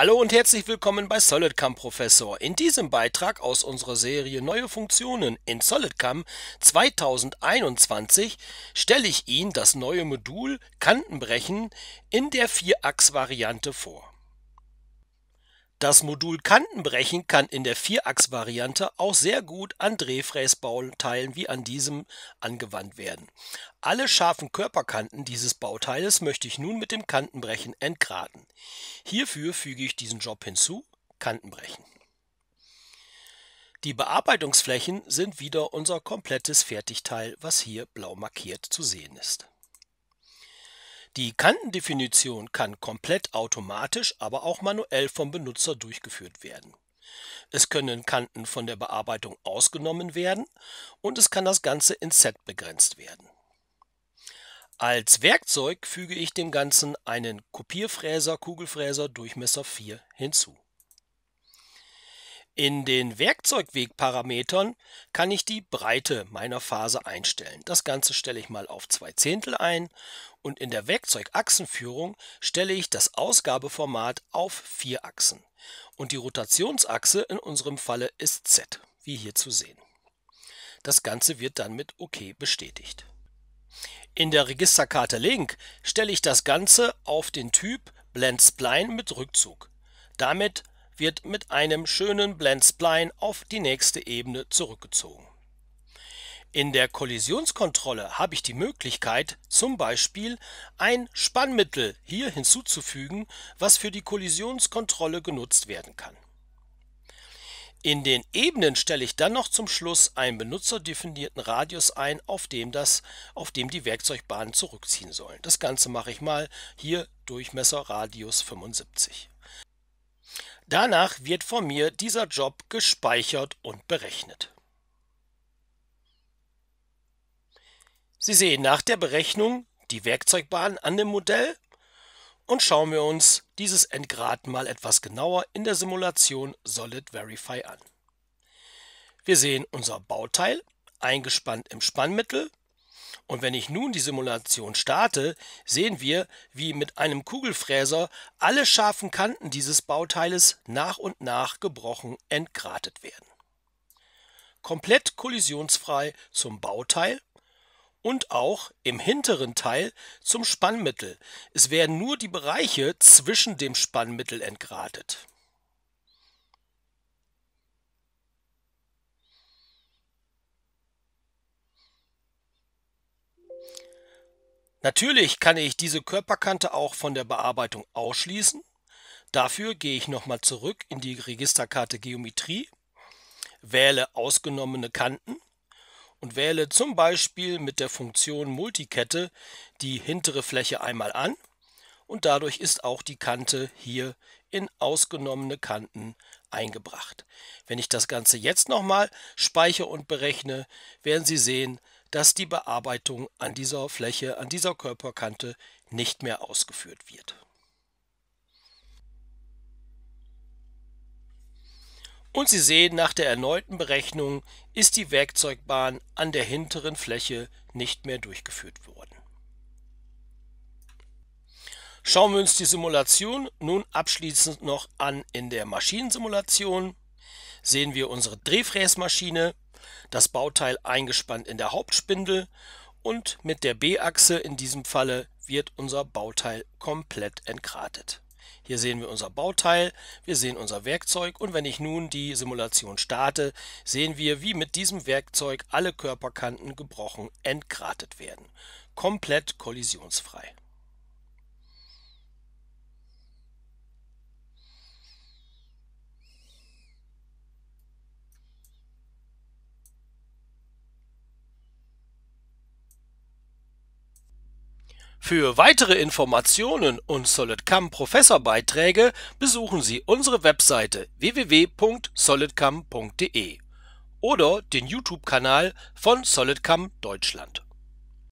Hallo und herzlich willkommen bei SolidCAM Professor. In diesem Beitrag aus unserer Serie Neue Funktionen in SolidCAM 2021 stelle ich Ihnen das neue Modul Kantenbrechen in der Vierachs-Variante vor. Das Modul Kantenbrechen kann in der Vierachs-Variante auch sehr gut an Drehfräsbauteilen wie an diesem angewandt werden. Alle scharfen Körperkanten dieses Bauteiles möchte ich nun mit dem Kantenbrechen entgraten. Hierfür füge ich diesen Job hinzu, Kantenbrechen. Die Bearbeitungsflächen sind wieder unser komplettes Fertigteil, was hier blau markiert zu sehen ist. Die Kantendefinition kann komplett automatisch, aber auch manuell vom Benutzer durchgeführt werden. Es können Kanten von der Bearbeitung ausgenommen werden und es kann das Ganze in Set begrenzt werden. Als Werkzeug füge ich dem Ganzen einen Kopierfräser Kugelfräser Durchmesser 4 hinzu. In den Werkzeugwegparametern kann ich die Breite meiner Phase einstellen. Das Ganze stelle ich mal auf zwei Zehntel ein und in der Werkzeugachsenführung stelle ich das Ausgabeformat auf vier Achsen. Und die Rotationsachse in unserem Falle ist Z, wie hier zu sehen. Das Ganze wird dann mit OK bestätigt. In der Registerkarte Link stelle ich das Ganze auf den Typ Blend Spline mit Rückzug. Damit wird mit einem schönen Blend Spline auf die nächste Ebene zurückgezogen. In der Kollisionskontrolle habe ich die Möglichkeit, zum Beispiel ein Spannmittel hier hinzuzufügen, was für die Kollisionskontrolle genutzt werden kann. In den Ebenen stelle ich dann noch zum Schluss einen benutzerdefinierten Radius ein, auf dem, das, auf dem die Werkzeugbahnen zurückziehen sollen. Das Ganze mache ich mal hier Durchmesser Radius 75. Danach wird von mir dieser Job gespeichert und berechnet. Sie sehen nach der Berechnung die Werkzeugbahn an dem Modell und schauen wir uns dieses Endgrad mal etwas genauer in der Simulation Solid Verify an. Wir sehen unser Bauteil eingespannt im Spannmittel und wenn ich nun die Simulation starte, sehen wir, wie mit einem Kugelfräser alle scharfen Kanten dieses Bauteiles nach und nach gebrochen entgratet werden. Komplett kollisionsfrei zum Bauteil und auch im hinteren Teil zum Spannmittel. Es werden nur die Bereiche zwischen dem Spannmittel entgratet. Natürlich kann ich diese Körperkante auch von der Bearbeitung ausschließen. Dafür gehe ich nochmal zurück in die Registerkarte Geometrie, wähle ausgenommene Kanten und wähle zum Beispiel mit der Funktion Multikette die hintere Fläche einmal an und dadurch ist auch die Kante hier in ausgenommene Kanten eingebracht. Wenn ich das Ganze jetzt nochmal speichere und berechne, werden Sie sehen, dass die Bearbeitung an dieser Fläche, an dieser Körperkante nicht mehr ausgeführt wird. Und Sie sehen, nach der erneuten Berechnung ist die Werkzeugbahn an der hinteren Fläche nicht mehr durchgeführt worden. Schauen wir uns die Simulation nun abschließend noch an in der Maschinensimulation. Sehen wir unsere Drehfräsmaschine das Bauteil eingespannt in der Hauptspindel und mit der B-Achse in diesem Falle wird unser Bauteil komplett entgratet. Hier sehen wir unser Bauteil, wir sehen unser Werkzeug und wenn ich nun die Simulation starte, sehen wir, wie mit diesem Werkzeug alle Körperkanten gebrochen entgratet werden. Komplett kollisionsfrei. Für weitere Informationen und SolidCAM Professorbeiträge besuchen Sie unsere Webseite www.solidcam.de oder den YouTube-Kanal von SolidCAM Deutschland